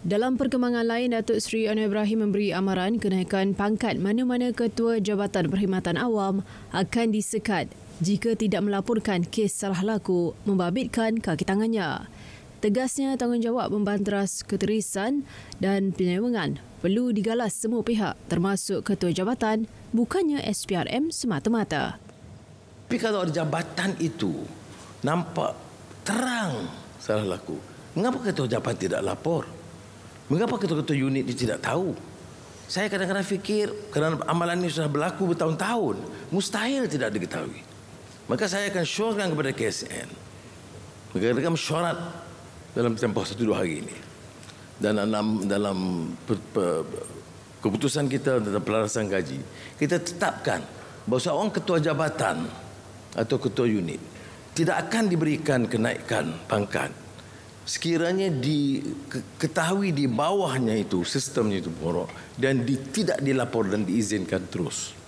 Dalam perkembangan lain, Datuk Seri Anwar Ibrahim memberi amaran kenaikan pangkat mana-mana ketua Jabatan Perkhidmatan Awam akan disekat jika tidak melaporkan kes salah laku membabitkan kaki tangannya. Tegasnya tanggungjawab membanteras keterisan dan penyewangan perlu digalas semua pihak termasuk ketua jabatan bukannya SPRM semata-mata. Tapi kalau ada jabatan itu nampak terang salah laku, mengapa ketua jabatan tidak lapor? Mengapa ketua-ketua unit ini tidak tahu? Saya kadang-kadang fikir kerana amalan ini sudah berlaku bertahun-tahun, mustahil tidak diketahui. Maka saya akan syorkan kepada KSN. Maka mereka syarat dalam tempoh satu dua hari ini. Dan dalam, dalam per, per, keputusan kita tentang pelarasan gaji, kita tetapkan bahawa seorang ketua jabatan atau ketua unit tidak akan diberikan kenaikan pangkat sekiranya diketahui di bawahnya itu sistemnya itu borok dan di, tidak dilaporkan dan diizinkan terus